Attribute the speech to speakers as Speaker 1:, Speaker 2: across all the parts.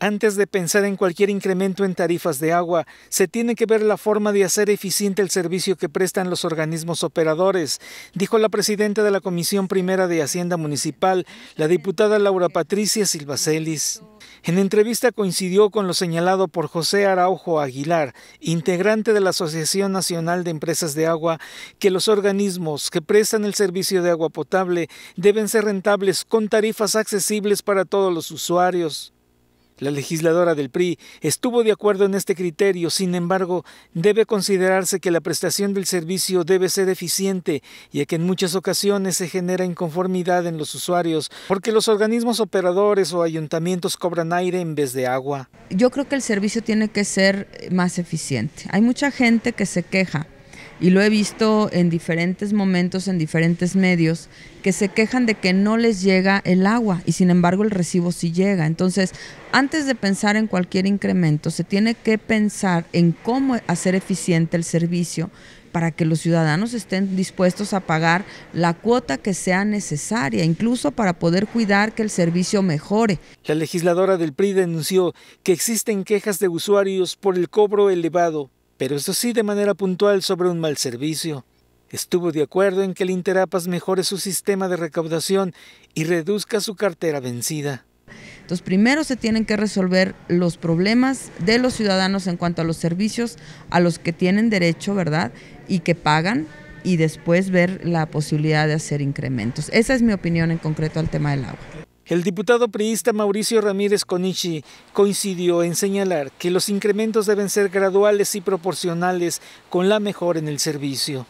Speaker 1: Antes de pensar en cualquier incremento en tarifas de agua, se tiene que ver la forma de hacer eficiente el servicio que prestan los organismos operadores, dijo la presidenta de la Comisión Primera de Hacienda Municipal, la diputada Laura Patricia Celis. En entrevista coincidió con lo señalado por José Araujo Aguilar, integrante de la Asociación Nacional de Empresas de Agua, que los organismos que prestan el servicio de agua potable deben ser rentables con tarifas accesibles para todos los usuarios. La legisladora del PRI estuvo de acuerdo en este criterio, sin embargo, debe considerarse que la prestación del servicio debe ser eficiente, y que en muchas ocasiones se genera inconformidad en los usuarios, porque los organismos operadores o ayuntamientos cobran aire en vez de agua.
Speaker 2: Yo creo que el servicio tiene que ser más eficiente. Hay mucha gente que se queja y lo he visto en diferentes momentos, en diferentes medios, que se quejan de que no les llega el agua y sin embargo el recibo sí llega. Entonces, antes de pensar en cualquier incremento, se tiene que pensar en cómo hacer eficiente el servicio para que los ciudadanos estén dispuestos a pagar la cuota que sea necesaria, incluso para poder cuidar que el servicio mejore.
Speaker 1: La legisladora del PRI denunció que existen quejas de usuarios por el cobro elevado pero eso sí de manera puntual sobre un mal servicio. Estuvo de acuerdo en que el Interapas mejore su sistema de recaudación y reduzca su cartera vencida.
Speaker 2: Entonces, primero se tienen que resolver los problemas de los ciudadanos en cuanto a los servicios a los que tienen derecho, ¿verdad? Y que pagan y después ver la posibilidad de hacer incrementos. Esa es mi opinión en concreto al tema del agua.
Speaker 1: El diputado priista Mauricio Ramírez Conichi coincidió en señalar que los incrementos deben ser graduales y proporcionales con la mejora en el servicio.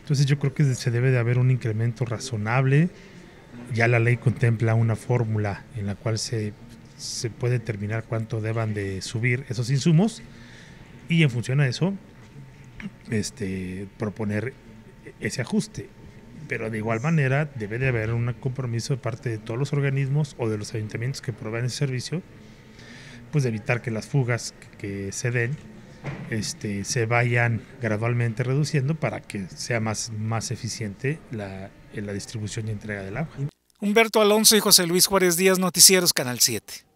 Speaker 3: Entonces yo creo que se debe de haber un incremento razonable. Ya la ley contempla una fórmula en la cual se, puede determinar cuánto deban de subir esos insumos y en función a eso este, proponer ese ajuste pero de igual manera debe de haber un compromiso de parte de todos los organismos o de los ayuntamientos que proveen el servicio, pues de evitar que las fugas que, se den este, se vayan gradualmente reduciendo para que sea más, más eficiente la, la distribución y entrega del agua.
Speaker 1: Humberto Alonso y
Speaker 3: José Luis Juárez Díaz, Noticieros Canal 7.